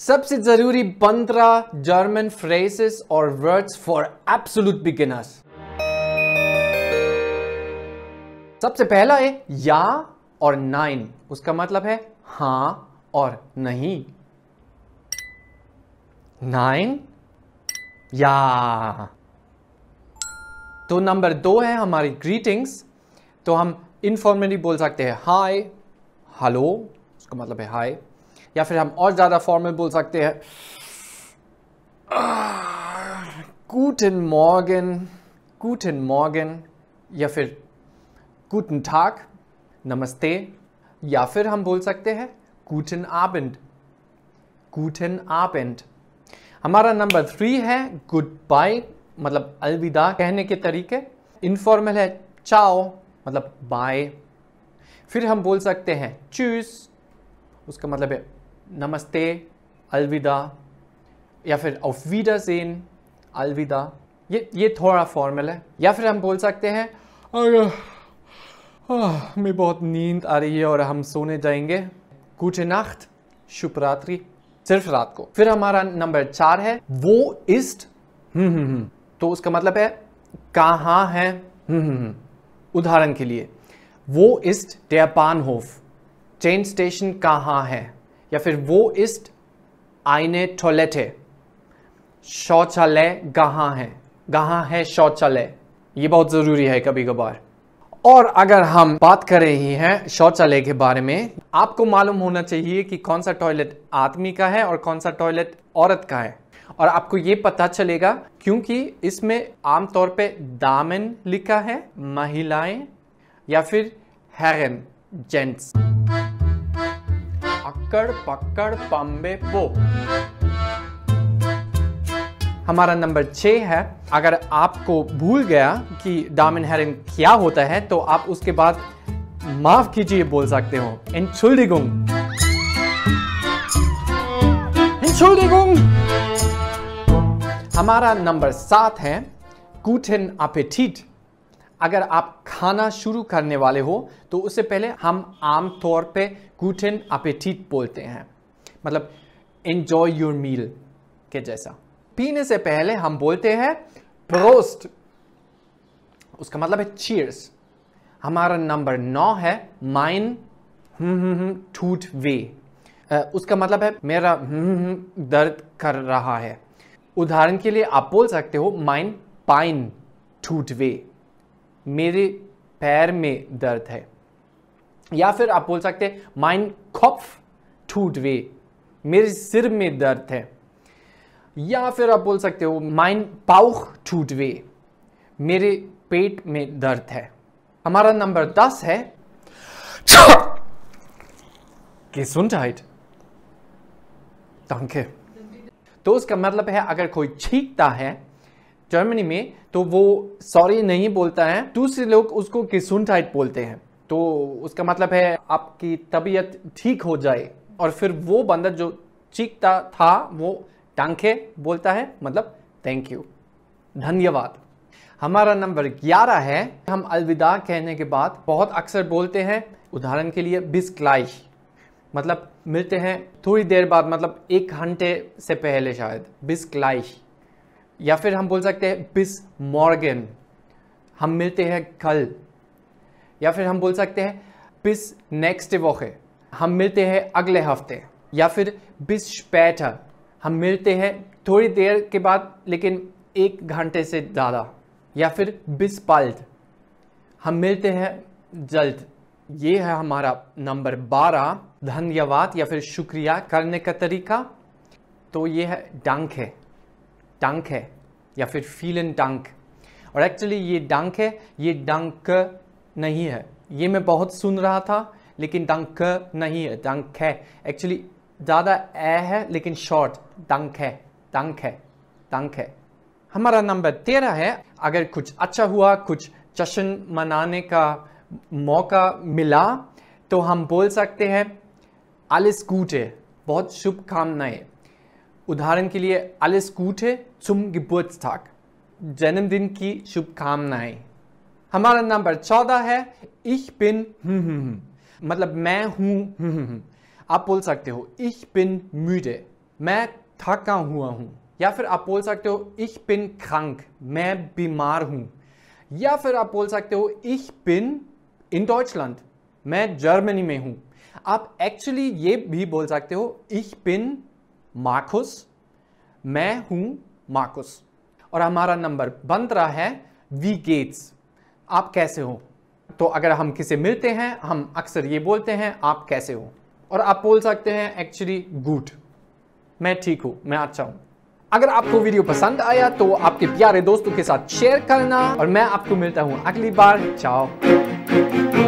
सबसे जरूरी पंद्रह जर्मन फ्रेसेस और वर्ड्स फॉर एब्सोलूट बिगिनर्स सबसे पहला है या और नाइन उसका मतलब है हां और नहीं नाइन या तो नंबर दो है हमारी ग्रीटिंग्स तो हम इनफॉर्मली बोल सकते हैं हाय हेलो उसका मतलब है हाय या फिर हम और ज़्यादा फॉर्मल बोल सकते हैं गुटन मॉर्गन गुटन मॉर्गन या फिर गुटन ठाक नमस्ते या फिर हम बोल सकते हैं Guten Abend, आप Abend. हमारा नंबर थ्री है गुड बाय मतलब अलविदा कहने के तरीके इनफॉर्मल है चाओ मतलब बाय फिर हम बोल सकते हैं चूस उसका मतलब है नमस्ते अलविदा या फिर auf सेन अलविदा ये ये थोड़ा फॉर्मल है या फिर हम बोल सकते हैं हमें बहुत नींद आ रही है और हम सोने जाएंगे गुटे नाख्त शुभ रात्रि सिर्फ रात को फिर हमारा नंबर चार है वो इस्ट हम्म, हम्म, हम्म तो उसका मतलब है कहाँ है हम्म, उदाहरण के लिए वो इस्ट होफ ट्रेन स्टेशन कहाँ है या फिर वो इस्ट आईने टॉयलेटे शौचालय कहाँ है कहाँ है शौचालय ये बहुत ज़रूरी है कभी कभार और अगर हम बात कर रही हैं शौचालय के बारे में आपको मालूम होना चाहिए कि कौन सा टॉयलेट आदमी का है और कौन सा टॉयलेट औरत का है और आपको ये पता चलेगा क्योंकि इसमें आमतौर पे दामन लिखा है महिलाएं या फिर हैरन जेंट्स पक्कड़ पक्कड़ पम्बे पो हमारा नंबर छ है अगर आपको भूल गया कि डामिन हेरिन क्या होता है तो आप उसके बाद माफ कीजिए बोल सकते हो इन छुलगुंग हमारा नंबर सात है गुटन अपेटिट अगर आप खाना शुरू करने वाले हो तो उससे पहले हम आम तौर पे गुटन अपेटीट बोलते हैं मतलब एन्जॉय योर मील के जैसा पीने से पहले हम बोलते हैं प्रोस्ट उसका मतलब है चीयर्स हमारा नंबर नौ है माइन टूट वे उसका मतलब है मेरा हम्म, हम्म, हम्म, दर्द कर रहा है उदाहरण के लिए आप बोल सकते हो माइन पाइन टूट वे मेरे पैर में दर्द है या फिर आप बोल सकते हैं माइन खोफ टूट वे मेरे सिर में दर्द है या फिर आप बोल सकते हो माइन पाउख टूट वे मेरे पेट में दर्द है हमारा नंबर दस है तो उसका मतलब है अगर कोई छींकता है जर्मनी में तो वो सॉरी नहीं बोलता है दूसरे लोग उसको किसुन टाइट बोलते हैं तो उसका मतलब है आपकी तबीयत ठीक हो जाए और फिर वो बंदर जो चीखता था वो टांखे बोलता है मतलब थैंक यू धन्यवाद हमारा नंबर 11 है हम अलविदा कहने के बाद बहुत अक्सर बोलते हैं उदाहरण के लिए बिस्क्लाई मतलब मिलते हैं थोड़ी देर बाद मतलब एक घंटे से पहले शायद बिस्क्लाई या फिर हम बोल सकते हैं बिस मॉर्गन हम मिलते हैं कल या फिर हम बोल सकते हैं बिस नेक्स्ट वोखे हम मिलते हैं अगले हफ्ते या फिर बिस पैठ हम मिलते हैं थोड़ी देर के बाद लेकिन एक घंटे से ज़्यादा या फिर बिस पल्ट हम मिलते हैं जल्द ये है हमारा नंबर बारह धन्यवाद या फिर शुक्रिया करने का तरीका तो ये है डंक है danke या फिर vielen Dank और एक्चुअली ये डंक है ये डंक नहीं है ये मैं बहुत सुन रहा था लेकिन डंक नहीं है डंक है एक्चुअली ज़्यादा ए है लेकिन शॉर्ट डंक है डंक है डंक है हमारा नंबर तेरह है अगर कुछ अच्छा हुआ कुछ जश्न मनाने का मौका मिला तो हम बोल सकते हैं आलिस गूटे बहुत शुभकामनाएं उदाहरण के लिए अलिस Gute चुम Geburtstag जन्मदिन की शुभकामनाएं हमारा नंबर चौदह है ich पिन हम्म हम्म हम्म। मतलब मैं हूँ आप बोल सकते हो ich पिन müde मैं थका हुआ हूँ या फिर आप बोल सकते हो ich पिन खंक मैं बीमार हूँ या फिर आप बोल सकते हो ich पिन इन डॉचलैंड मैं जर्मनी में हूँ आप एक्चुअली ये भी बोल सकते हो ich पिन मार्कुस मैं हूं मार्कुस और हमारा नंबर बन रहा है वी गेट्स आप कैसे हो तो अगर हम किसे मिलते हैं हम अक्सर ये बोलते हैं आप कैसे हो और आप बोल सकते हैं एक्चुअली गुड मैं ठीक हूं मैं अच्छा हूं अगर आपको वीडियो पसंद आया तो आपके प्यारे दोस्तों के साथ शेयर करना और मैं आपको मिलता हूं अगली बार चाओ